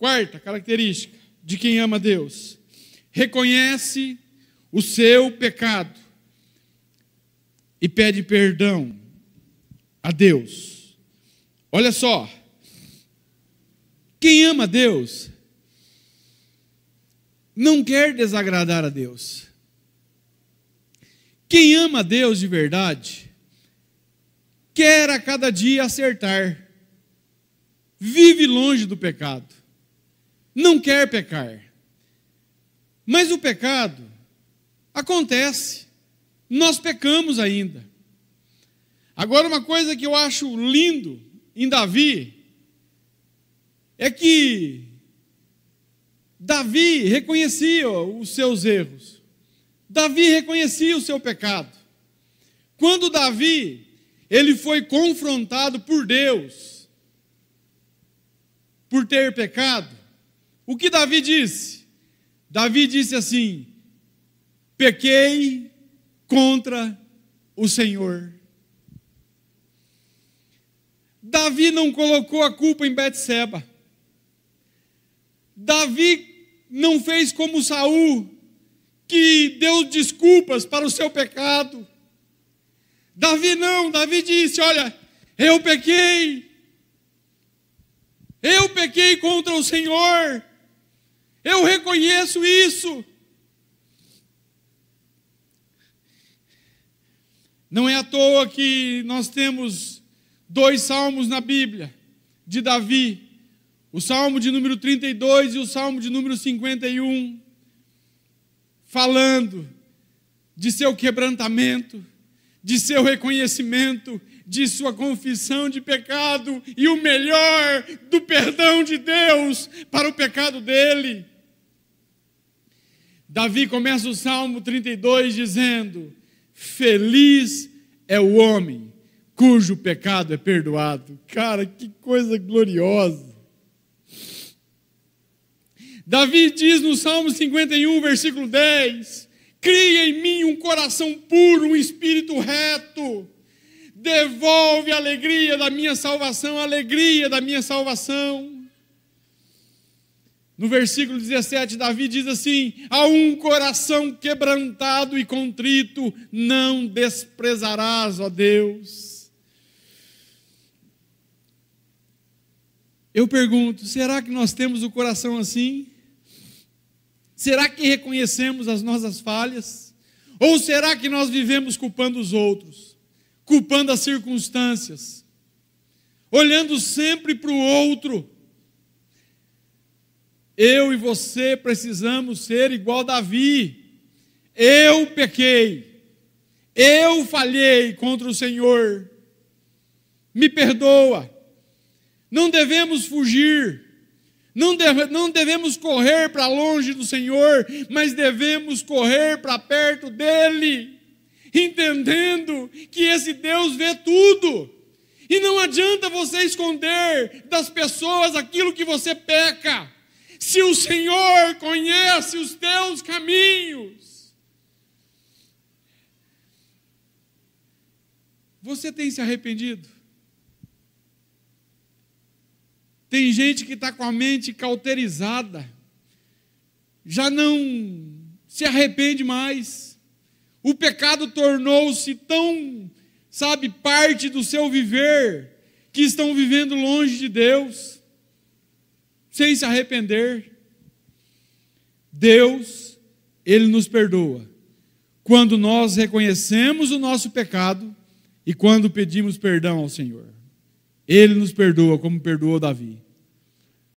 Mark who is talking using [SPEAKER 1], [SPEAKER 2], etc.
[SPEAKER 1] Quarta característica de quem ama Deus: reconhece o seu pecado e pede perdão a Deus. Olha só, quem ama Deus não quer desagradar a Deus. Quem ama Deus de verdade quer a cada dia acertar, vive longe do pecado não quer pecar. Mas o pecado acontece. Nós pecamos ainda. Agora, uma coisa que eu acho lindo em Davi é que Davi reconhecia os seus erros. Davi reconhecia o seu pecado. Quando Davi ele foi confrontado por Deus por ter pecado, o que Davi disse? Davi disse assim: pequei contra o Senhor. Davi não colocou a culpa em Betseba. Davi não fez como Saul, que deu desculpas para o seu pecado. Davi não, Davi disse: "Olha, eu pequei. Eu pequei contra o Senhor. Eu reconheço isso. Não é à toa que nós temos dois salmos na Bíblia de Davi, o salmo de número 32 e o salmo de número 51, falando de seu quebrantamento, de seu reconhecimento, de sua confissão de pecado e o melhor do perdão de Deus para o pecado dele. Davi começa o Salmo 32 dizendo: Feliz é o homem cujo pecado é perdoado. Cara, que coisa gloriosa. Davi diz no Salmo 51, versículo 10: Cria em mim um coração puro, um espírito reto. Devolve a alegria da minha salvação, a alegria da minha salvação. No versículo 17, Davi diz assim: A um coração quebrantado e contrito não desprezarás, ó Deus. Eu pergunto: será que nós temos o coração assim? Será que reconhecemos as nossas falhas? Ou será que nós vivemos culpando os outros, culpando as circunstâncias, olhando sempre para o outro? Eu e você precisamos ser igual Davi. Eu pequei. Eu falhei contra o Senhor. Me perdoa. Não devemos fugir. Não, deve, não devemos correr para longe do Senhor, mas devemos correr para perto dele, entendendo que esse Deus vê tudo. E não adianta você esconder das pessoas aquilo que você peca se o Senhor conhece os teus caminhos. Você tem se arrependido? Tem gente que está com a mente cauterizada, já não se arrepende mais. O pecado tornou-se tão, sabe, parte do seu viver, que estão vivendo longe de Deus sem se arrepender. Deus, Ele nos perdoa quando nós reconhecemos o nosso pecado e quando pedimos perdão ao Senhor. Ele nos perdoa, como perdoou Davi.